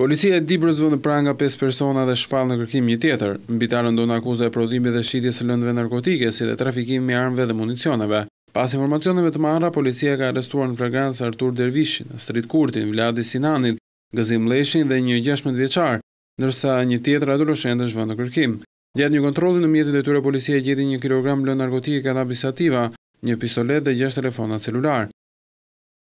Policia e Dibrës vënë pranga 5 persona dhe shpal në kërkim një tjetër, në bitarën do në akuzë e prodhimi dhe shqitjes lëndëve narkotike, si dhe trafikim me armëve dhe municioneve. Pas informacioneve të marra, policia ka arrestuar në flagrantës Artur Dervishin, Strit Kurtin, Vladi Sinanit, Gëzim Leshin dhe një 16 vjeqar, nërsa një tjetër adoloshend është vënë në kërkim. Gjatë një kontrolin në mjetit e tyre, policia gjeti një kilogram lëndë narkotike ka një pistolet dhe gjesht telefonat celular.